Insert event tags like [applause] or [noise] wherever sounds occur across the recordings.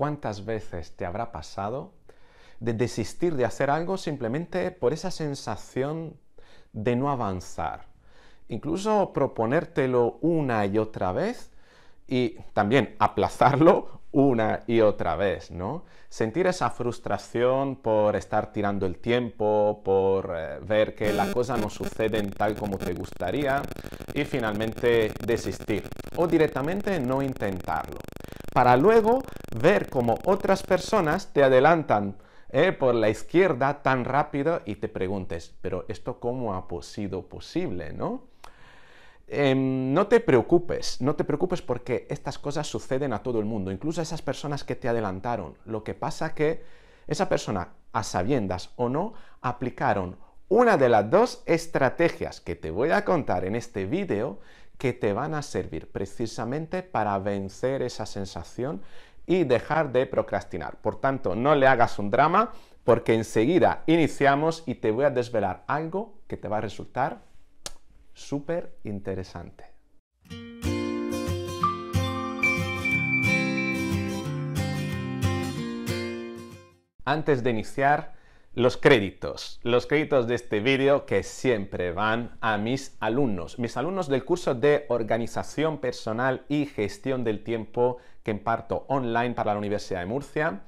¿Cuántas veces te habrá pasado de desistir de hacer algo simplemente por esa sensación de no avanzar? Incluso proponértelo una y otra vez y también aplazarlo una y otra vez, ¿no? Sentir esa frustración por estar tirando el tiempo, por eh, ver que la cosa no sucede tal como te gustaría y finalmente desistir o directamente no intentarlo para luego ver cómo otras personas te adelantan ¿eh? por la izquierda tan rápido y te preguntes, pero esto cómo ha sido posible, ¿no? Em, no te preocupes, no te preocupes porque estas cosas suceden a todo el mundo, incluso a esas personas que te adelantaron. Lo que pasa que esa persona, a sabiendas o no, aplicaron una de las dos estrategias que te voy a contar en este vídeo que te van a servir precisamente para vencer esa sensación y dejar de procrastinar. Por tanto, no le hagas un drama porque enseguida iniciamos y te voy a desvelar algo que te va a resultar súper interesante. Antes de iniciar, los créditos. Los créditos de este vídeo que siempre van a mis alumnos, mis alumnos del curso de organización personal y gestión del tiempo que imparto online para la Universidad de Murcia.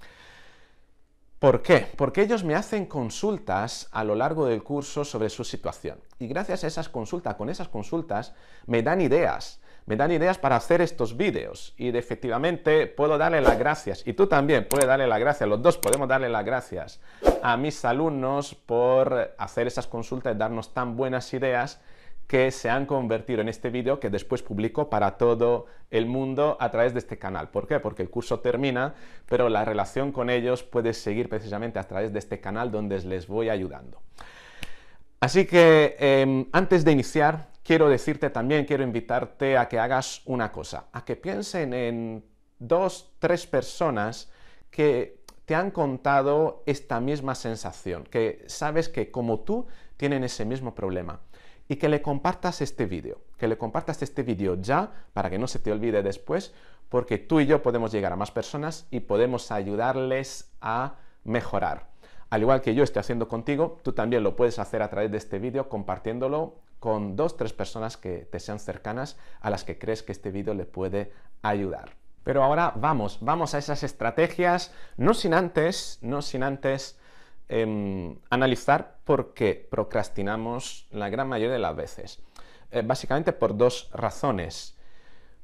¿Por qué? Porque ellos me hacen consultas a lo largo del curso sobre su situación. Y gracias a esas consultas, con esas consultas, me dan ideas. Me dan ideas para hacer estos vídeos y efectivamente puedo darle las gracias. Y tú también puedes darle las gracias. Los dos podemos darle las gracias a mis alumnos por hacer esas consultas y darnos tan buenas ideas que se han convertido en este vídeo que después publico para todo el mundo a través de este canal. ¿Por qué? Porque el curso termina, pero la relación con ellos puede seguir precisamente a través de este canal donde les voy ayudando. Así que em, antes de iniciar, quiero decirte también, quiero invitarte a que hagas una cosa, a que piensen en dos, tres personas que te han contado esta misma sensación, que sabes que como tú tienen ese mismo problema. Y que le compartas este vídeo, que le compartas este vídeo ya para que no se te olvide después, porque tú y yo podemos llegar a más personas y podemos ayudarles a mejorar. Al igual que yo estoy haciendo contigo, tú también lo puedes hacer a través de este vídeo compartiéndolo con dos, tres personas que te sean cercanas a las que crees que este vídeo le puede ayudar. Pero ahora vamos, vamos a esas estrategias, no sin antes, no sin antes em, analizar por qué procrastinamos la gran mayoría de las veces. Eh, básicamente por dos razones.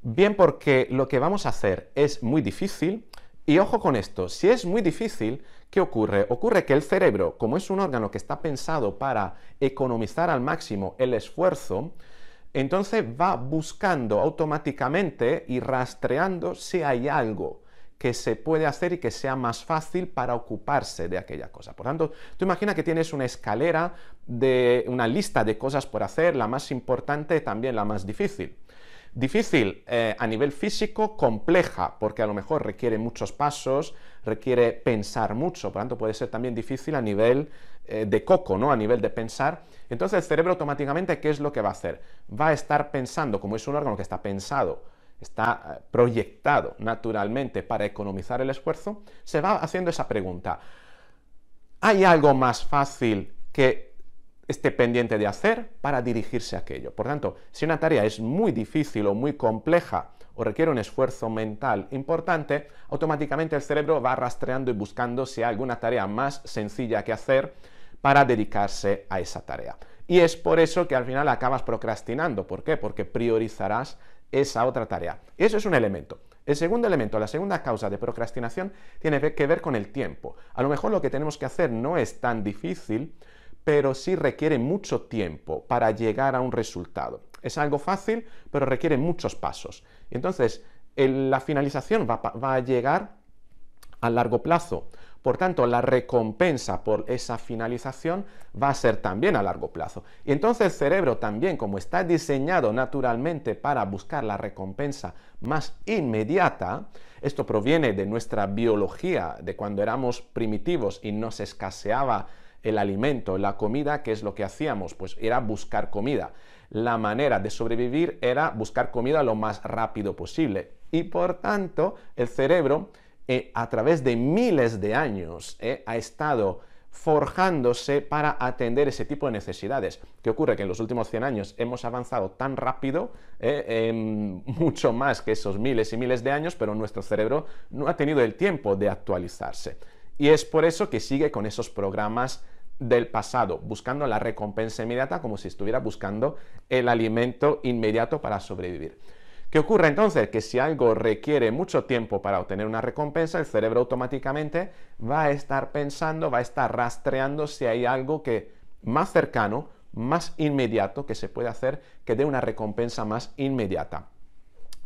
Bien porque lo que vamos a hacer es muy difícil, y ojo con esto, si es muy difícil, ¿qué ocurre? Ocurre que el cerebro, como es un órgano que está pensado para economizar al máximo el esfuerzo, entonces va buscando automáticamente y rastreando si hay algo que se puede hacer y que sea más fácil para ocuparse de aquella cosa. Por tanto, tú imagina que tienes una escalera de una lista de cosas por hacer, la más importante, también la más difícil. Difícil eh, a nivel físico, compleja, porque a lo mejor requiere muchos pasos, requiere pensar mucho, por lo tanto puede ser también difícil a nivel eh, de coco, ¿no? A nivel de pensar. Entonces el cerebro automáticamente, ¿qué es lo que va a hacer? Va a estar pensando, como es un órgano que está pensado, está eh, proyectado naturalmente para economizar el esfuerzo, se va haciendo esa pregunta. ¿Hay algo más fácil que esté pendiente de hacer para dirigirse a aquello. Por tanto, si una tarea es muy difícil o muy compleja o requiere un esfuerzo mental importante, automáticamente el cerebro va rastreando y buscando si hay alguna tarea más sencilla que hacer para dedicarse a esa tarea. Y es por eso que al final acabas procrastinando. ¿Por qué? Porque priorizarás esa otra tarea. Y eso es un elemento. El segundo elemento, la segunda causa de procrastinación, tiene que ver con el tiempo. A lo mejor lo que tenemos que hacer no es tan difícil, pero sí requiere mucho tiempo para llegar a un resultado. Es algo fácil, pero requiere muchos pasos. Entonces, la finalización va, va a llegar a largo plazo. Por tanto, la recompensa por esa finalización va a ser también a largo plazo. Y entonces el cerebro también, como está diseñado naturalmente para buscar la recompensa más inmediata, esto proviene de nuestra biología, de cuando éramos primitivos y nos escaseaba el alimento, la comida, ¿qué es lo que hacíamos? Pues era buscar comida. La manera de sobrevivir era buscar comida lo más rápido posible. Y por tanto, el cerebro, eh, a través de miles de años, eh, ha estado forjándose para atender ese tipo de necesidades. ¿Qué ocurre? Que en los últimos 100 años hemos avanzado tan rápido, eh, [laughs] mucho más que esos miles y miles de años, pero nuestro cerebro no ha tenido el tiempo de actualizarse. Y es por eso que sigue con esos programas del pasado, buscando la recompensa inmediata como si estuviera buscando el alimento inmediato para sobrevivir. ¿Qué ocurre entonces? Que si algo requiere mucho tiempo para obtener una recompensa, el cerebro automáticamente va a estar pensando, va a estar rastreando si hay algo que más cercano, más inmediato que se puede hacer que dé una recompensa más inmediata.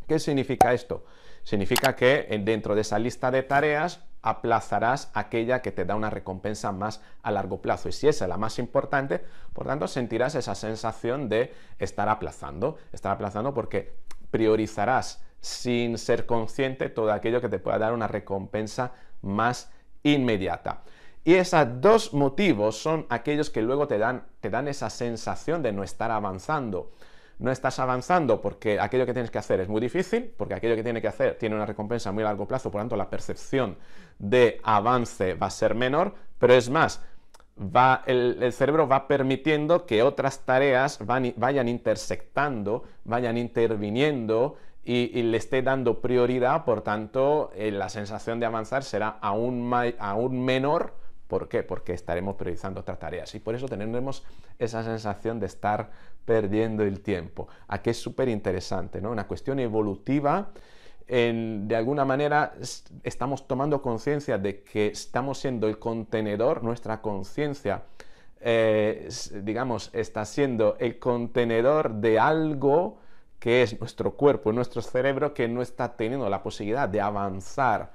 ¿Qué significa esto? Significa que eh, dentro de esa lista de tareas aplazarás aquella que te da una recompensa más a largo plazo. Y si esa es la más importante, por tanto sentirás esa sensación de estar aplazando, estar aplazando porque priorizarás sin ser consciente todo aquello que te pueda dar una recompensa más inmediata. Y esos dos motivos son aquellos que luego te dan, dan esa sensación de no estar avanzando no estás avanzando porque aquello que tienes que hacer es muy difícil, porque aquello que tienes que hacer tiene una recompensa muy a largo plazo, por lo tanto la percepción de avance va a ser menor, pero es más, el, cerebro va permitiendo que otras tareas vayan intersectando, vayan interviniendo y, le esté dando prioridad, por tanto, eh, la sensación de avanzar será aún, aún menor ¿Por qué? Porque estaremos priorizando otras tareas y por eso tendremos esa sensación de estar perdiendo el tiempo. Aquí es súper interesante, ¿no? Una cuestión evolutiva. de alguna manera estamos tomando conciencia de que estamos siendo el contenedor, nuestra conciencia, eh, digamos, está siendo el contenedor de algo que es nuestro cuerpo, nuestro cerebro, que no está teniendo la posibilidad de avanzar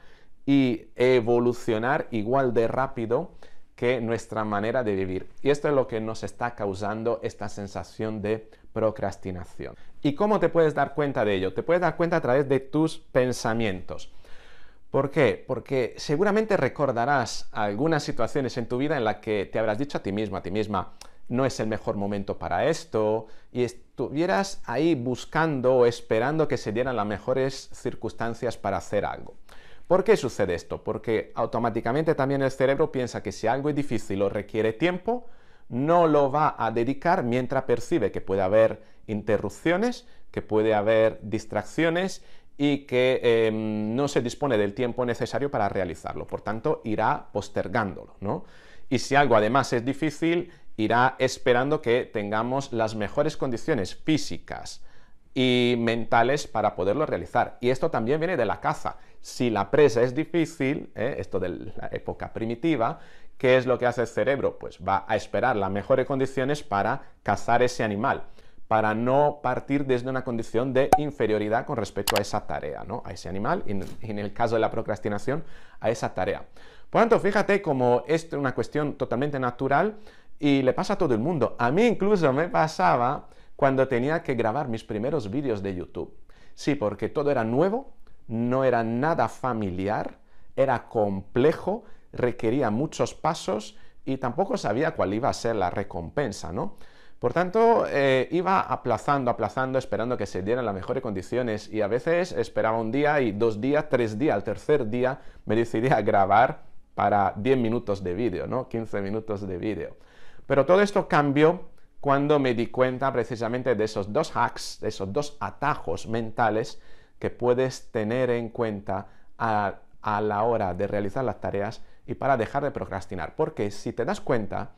y evolucionar igual de rápido que nuestra manera de vivir. Y esto es lo que nos está causando esta sensación de procrastinación. ¿Y cómo te puedes dar cuenta de ello? Te puedes dar cuenta a través de tus pensamientos. ¿Por qué? Porque seguramente recordarás algunas situaciones en tu vida en las que te habrás dicho a ti mismo, a ti misma, no es el mejor momento para esto, y estuvieras ahí buscando o esperando que se dieran las mejores circunstancias para hacer algo. ¿Por qué sucede esto? Porque automáticamente también el cerebro piensa que si algo es difícil o requiere tiempo, no lo va a dedicar mientras percibe que puede haber interrupciones, que puede haber distracciones y que em, no se dispone del tiempo necesario para realizarlo. Por tanto, irá postergándolo, Y si algo además es difícil, irá esperando que tengamos las mejores condiciones físicas, y mentales para poderlo realizar. Y esto también viene de la caza. Si la presa es difícil, ¿eh? esto de la época primitiva, ¿qué es lo que hace el cerebro? Pues va a esperar las mejores condiciones para cazar ese animal, para no partir desde una condición de inferioridad con respecto a esa tarea, ¿no? A ese animal, y en el caso de la procrastinación, a esa tarea. Por tanto, fíjate como es una cuestión totalmente natural y le pasa a todo el mundo. A mí incluso me pasaba cuando tenía que grabar mis primeros vídeos de YouTube. Sí, porque todo era nuevo, no era nada familiar, era complejo, requería muchos pasos y tampoco sabía cuál iba a ser la recompensa, ¿no? Por tanto, eh, iba aplazando, aplazando, esperando que se dieran las mejores condiciones y a veces esperaba un día y dos días, tres días, al tercer día me decidí a grabar para 10 minutos de vídeo, ¿no? 15 minutos de vídeo. Pero todo esto cambió cuando me di cuenta precisamente de esos dos hacks, de esos dos atajos mentales que puedes tener en cuenta a, la hora de realizar las tareas y para dejar de procrastinar. Porque si te das cuenta,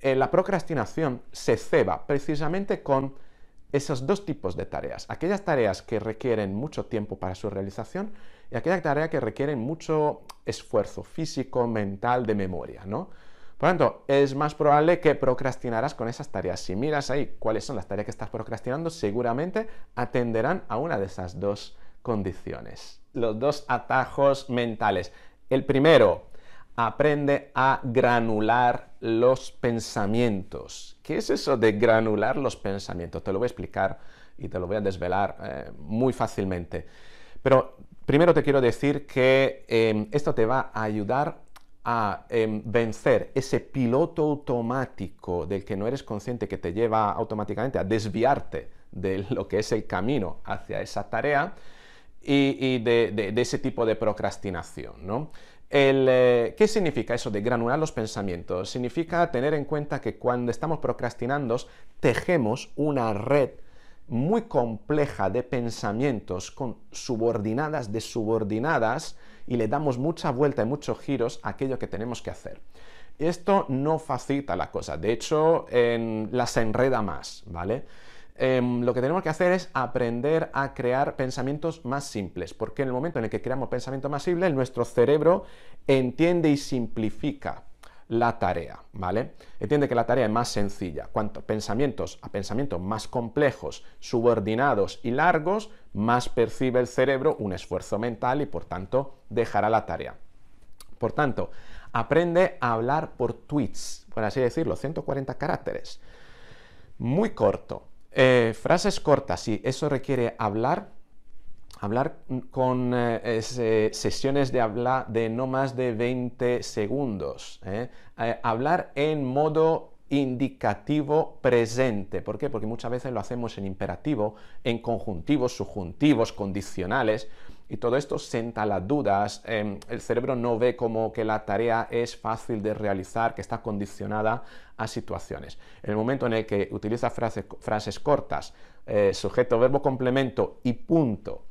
eh, la procrastinación se ceba precisamente con esos dos tipos de tareas. Aquellas tareas que requieren mucho tiempo para su realización y aquellas tareas que requieren mucho esfuerzo físico, mental, de memoria, ¿no? Por lo tanto, es más probable que procrastinarás con esas tareas. Si miras ahí cuáles son las tareas que estás procrastinando, seguramente atenderán a una de esas dos condiciones. Los dos atajos mentales. El primero, aprende a granular los pensamientos. ¿Qué es eso de granular los pensamientos? Te lo voy a explicar y te lo voy a desvelar eh, muy fácilmente. Pero primero te quiero decir que eh, esto te va a ayudar a em, vencer ese piloto automático del que no eres consciente que te lleva automáticamente a desviarte de [laughs] lo que es el camino hacia esa tarea y, de, ese tipo de procrastinación. Eh, ¿Qué significa eso de granular los pensamientos? Significa tener en cuenta que cuando estamos procrastinando tejemos una red muy compleja de pensamientos con subordinadas de subordinadas y le damos mucha vuelta y muchos giros a aquello que tenemos que hacer. Esto no facilita la cosa, de hecho en, las enreda más, ¿vale? Em, lo que tenemos que hacer es aprender a crear pensamientos más simples, porque en el momento en el que creamos pensamiento más simple, nuestro cerebro entiende y simplifica la tarea, ¿vale? Entiende que la tarea es más sencilla. Cuanto pensamientos a pensamientos más complejos, subordinados y largos, más percibe el cerebro un esfuerzo mental y por tanto dejará la tarea. Por tanto, aprende a hablar por tweets, por así decirlo, 140 caracteres. Muy corto. Eh, frases cortas, si eso requiere hablar, hablar con eh, eh, sesiones de habla de no más de 20 segundos. ¿eh? hablar en modo indicativo presente. ¿Por qué? Porque muchas veces lo hacemos en imperativo, en conjuntivos, subjuntivos, condicionales, y todo esto senta las dudas. Em, el cerebro no ve como que la tarea es fácil de realizar, que está condicionada a situaciones. En el momento en el que utiliza frases cortas, sujeto, verbo, complemento y punto,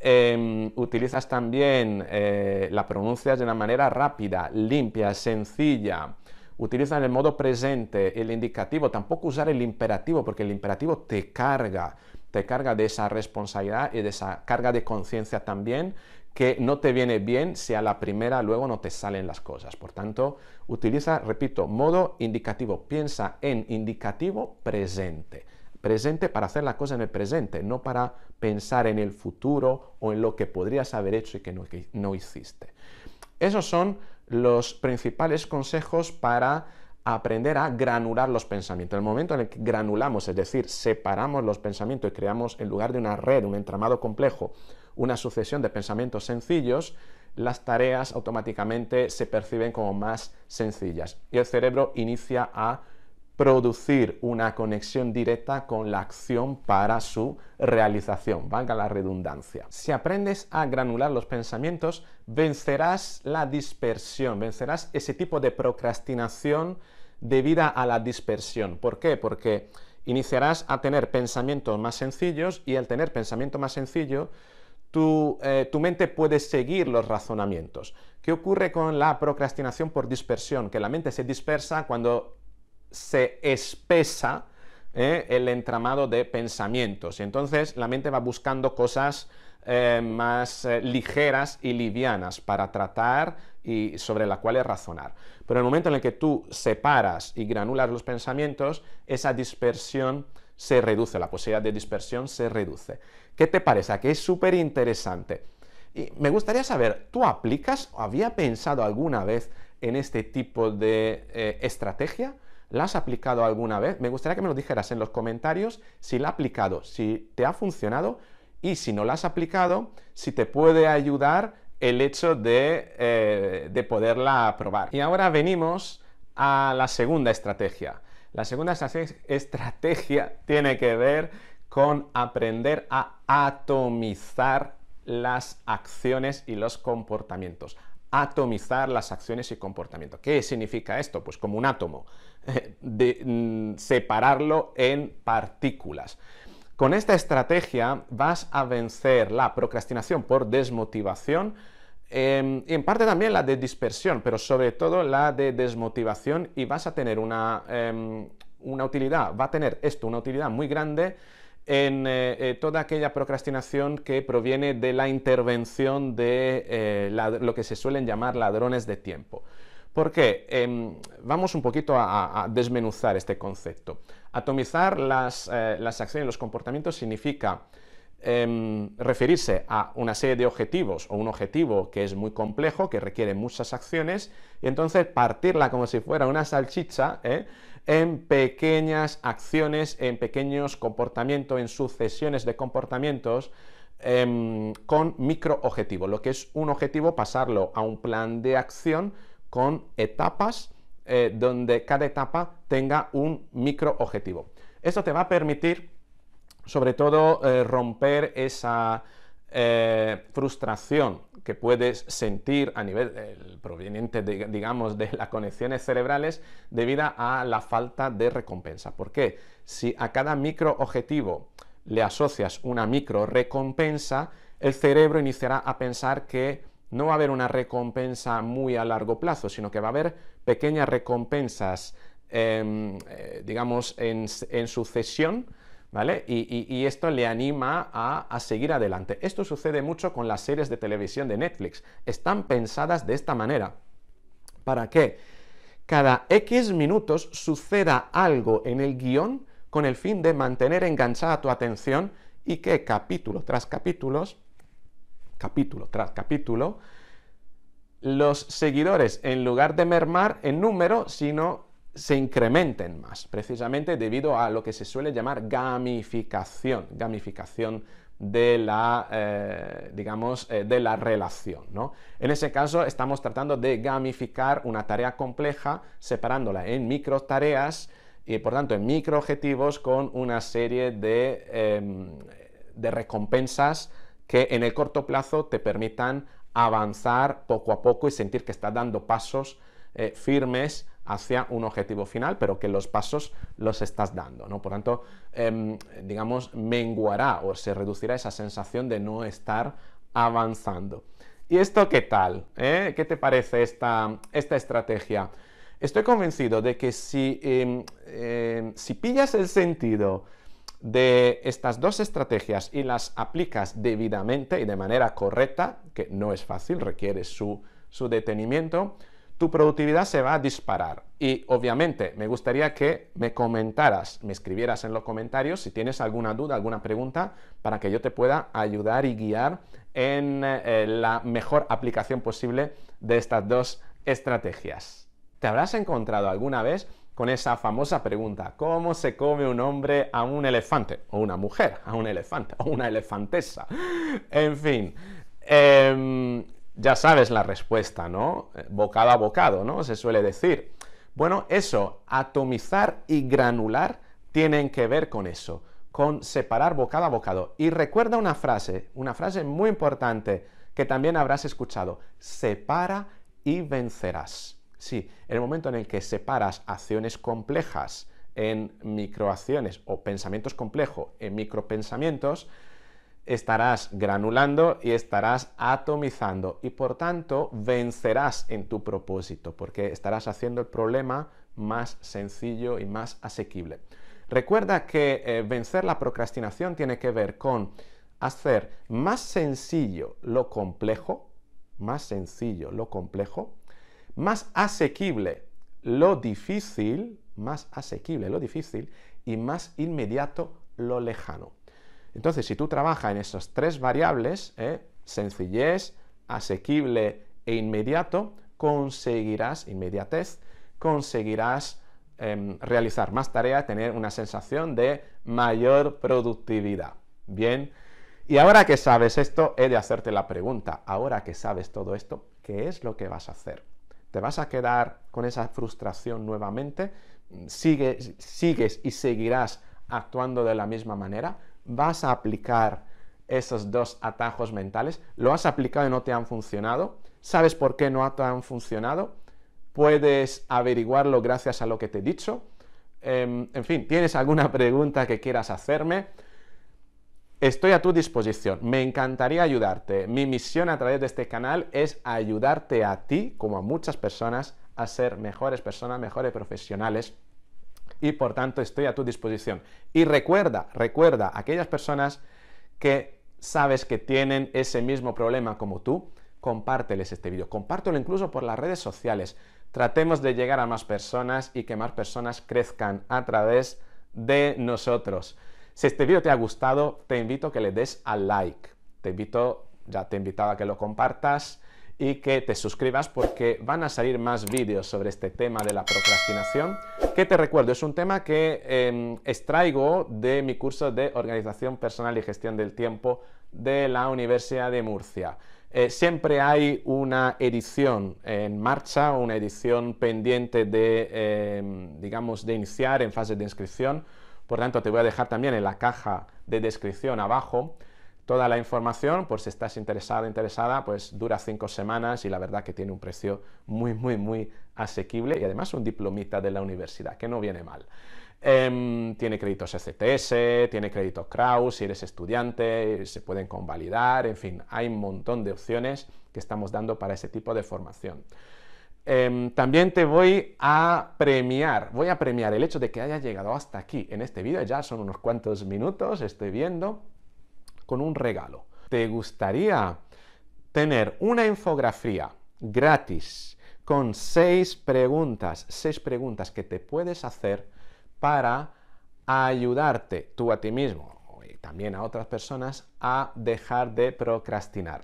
Em, utilizas también, eh, la pronuncias de una manera rápida, limpia, sencilla. Utilizas el modo presente, el indicativo, tampoco usar el imperativo, porque el imperativo te carga, te carga de esa responsabilidad y de esa carga de conciencia también, que no te viene bien si a la primera luego no te salen las cosas. Por tanto, utiliza, repito, modo indicativo, piensa en indicativo presente presente para hacer la cosa en el presente, no para pensar en el futuro o en lo que podrías haber hecho y que no, que no hiciste. Esos son los principales consejos para aprender a granular los pensamientos. En el momento en el que granulamos, es decir, separamos los pensamientos y creamos en lugar de una red, un entramado complejo, una sucesión de pensamientos sencillos, las tareas automáticamente se perciben como más sencillas y el cerebro inicia a producir una conexión directa con la acción para su realización, valga la redundancia. Si aprendes a granular los pensamientos, vencerás la dispersión, vencerás ese tipo de procrastinación debida a la dispersión. ¿Por qué? Porque iniciarás a tener pensamientos más sencillos y al tener pensamiento más sencillo, tu, eh, tu, mente puede seguir los razonamientos. ¿Qué ocurre con la procrastinación por dispersión? Que la mente se dispersa cuando se espesa ¿eh? el entramado de pensamientos. Y entonces la mente va buscando cosas eh, más eh, ligeras y livianas para tratar y sobre las cuales razonar. Pero en el momento en el que tú separas y granulas los pensamientos, esa dispersión se reduce, la posibilidad de dispersión se reduce. ¿Qué te parece? Que es súper interesante. Y me gustaría saber, ¿tú aplicas o había pensado alguna vez en este tipo de estrategia? ¿La has aplicado alguna vez? Me gustaría que me lo dijeras en los comentarios si la has aplicado, si te ha funcionado y si no la has aplicado, si te puede ayudar el hecho de, eh, poderla probar. Y ahora venimos a la segunda estrategia. La segunda estrategia tiene que ver con aprender a atomizar las acciones y los comportamientos atomizar las acciones y comportamientos. ¿Qué significa esto? Pues como un átomo. [laughs] de, mm, separarlo en partículas. Con esta estrategia vas a vencer la procrastinación por desmotivación em, y en parte también la de dispersión, pero sobre todo la de desmotivación y vas a tener una, em, utilidad, va a tener esto una utilidad muy grande en eh, eh, toda aquella procrastinación que proviene de la intervención de eh, lo que se suelen llamar ladrones de tiempo. ¿Por qué? Em, vamos un poquito a, desmenuzar este concepto. Atomizar las, eh, acciones y los comportamientos significa em, referirse a una serie de objetivos o un objetivo que es muy complejo, que requiere muchas acciones, y entonces partirla como si fuera una salchicha ¿eh? en pequeñas acciones, en pequeños comportamientos, en sucesiones de comportamientos em, con micro Lo que es un objetivo, pasarlo a un plan de acción con etapas eh, donde cada etapa tenga un micro objetivo. Esto te va a permitir, sobre todo, eh, romper esa eh, frustración que puedes sentir a nivel proveniente, de, digamos, de las conexiones cerebrales debido a la falta de recompensa. ¿Por qué? si a cada micro objetivo le asocias una micro recompensa, el cerebro iniciará a pensar que no va a haber una recompensa muy a largo plazo, sino que va a haber pequeñas recompensas, em, eh, digamos, en, sucesión, ¿vale? Y, esto le anima a, seguir adelante. Esto sucede mucho con las series de televisión de Netflix. Están pensadas de esta manera. ¿Para que Cada X minutos suceda algo en el guión con el fin de mantener enganchada tu atención y que capítulo tras capítulos capítulo tras capítulo, los seguidores, en lugar de mermar en número, sino se incrementen más, precisamente debido a lo que se suele llamar gamificación, gamificación de la, eh, digamos, eh, de la relación, ¿no? En ese caso estamos tratando de gamificar una tarea compleja, separándola en micro tareas y, por tanto, en micro objetivos con una serie de em, recompensas que en el corto plazo te permitan avanzar poco a poco y sentir que estás dando pasos eh, firmes hacia un objetivo final, pero que los pasos los estás dando, ¿no? Por tanto, em, digamos, menguará o se reducirá esa sensación de no estar avanzando. ¿Y esto qué tal? Eh? ¿Qué te parece esta, estrategia? Estoy convencido de que si, em, em, si pillas el sentido de estas dos estrategias y las aplicas debidamente y de manera correcta, que no es fácil, requiere su, detenimiento, tu productividad se va a disparar. Y obviamente me gustaría que me comentaras, me escribieras en los comentarios si tienes alguna duda, alguna pregunta, para que yo te pueda ayudar y guiar en eh, la mejor aplicación posible de estas dos estrategias. ¿Te habrás encontrado alguna vez con esa famosa pregunta, ¿cómo se come un hombre a un elefante? O una mujer a un elefante, o una elefantesa. En fin, em, ya sabes la respuesta, ¿no? Bocado a bocado, ¿no? Se suele decir. Bueno, eso, atomizar y granular tienen que ver con eso, con separar bocado a bocado. Y recuerda una frase, una frase muy importante que también habrás escuchado, separa y vencerás. Sí, en el momento en el que separas acciones complejas en microacciones o pensamientos complejos en micropensamientos, estarás granulando y estarás atomizando y por tanto vencerás en tu propósito porque estarás haciendo el problema más sencillo y más asequible. Recuerda que eh, vencer la procrastinación tiene que ver con hacer más sencillo lo complejo, más sencillo lo complejo, más asequible lo difícil, más asequible lo difícil y más inmediato lo lejano. Entonces, si tú trabajas en esas tres variables, ¿eh? sencillez, asequible e inmediato, conseguirás inmediatez, conseguirás em, realizar más tareas, tener una sensación de mayor productividad. Bien, y ahora que sabes esto, he de hacerte la pregunta, ahora que sabes todo esto, ¿qué es lo que vas a hacer? te vas a quedar con esa frustración nuevamente, sigues, y seguirás actuando de la misma manera, vas a aplicar esos dos atajos mentales, lo has aplicado y no te han funcionado, sabes por qué no te han funcionado, puedes averiguarlo gracias a lo que te he dicho, em, en fin, tienes alguna pregunta que quieras hacerme, Estoy a tu disposición, me encantaría ayudarte. Mi misión a través de este canal es ayudarte a ti, como a muchas personas, a ser mejores personas, mejores profesionales y por tanto estoy a tu disposición. Y recuerda, recuerda, aquellas personas que sabes que tienen ese mismo problema como tú, compárteles este vídeo, compártelo incluso por las redes sociales. Tratemos de llegar a más personas y que más personas crezcan a través de nosotros. Si este vídeo te ha gustado, te invito a que le des al like. Te invito, ya te he invitado a que lo compartas y que te suscribas porque van a salir más vídeos sobre este tema de la procrastinación, que te recuerdo, es un tema que em, extraigo de mi curso de Organización Personal y Gestión del Tiempo de la Universidad de Murcia. Eh, siempre hay una edición en marcha, una edición pendiente de, em, digamos, de iniciar en fase de inscripción, por tanto, te voy a dejar también en la caja de descripción abajo toda la información, por si estás interesado, interesada, pues dura cinco semanas y la verdad que tiene un precio muy, muy, muy asequible y además un diplomita de la universidad, que no viene mal. Em, tiene créditos ECTS, tiene créditos Kraus, si eres estudiante, se pueden convalidar, en fin, hay un montón de opciones que estamos dando para ese tipo de formación. Em, también te voy a premiar, voy a premiar el hecho de que hayas llegado hasta aquí en este vídeo, ya son unos cuantos minutos, estoy viendo, con un regalo. ¿Te gustaría tener una infografía gratis con seis preguntas, seis preguntas que te puedes hacer para ayudarte tú a ti mismo y también a otras personas a dejar de procrastinar?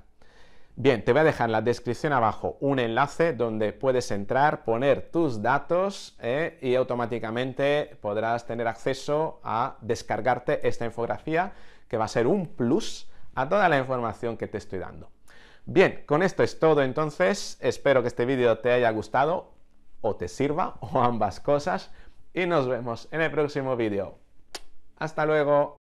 Bien, te voy a dejar en la descripción abajo un enlace donde puedes entrar, poner tus datos eh, y automáticamente podrás tener acceso a descargarte esta infografía que va a ser un plus a toda la información que te estoy dando. Bien, con esto es todo entonces. Espero que este vídeo te haya gustado o te sirva o ambas cosas y nos vemos en el próximo vídeo. ¡Hasta luego!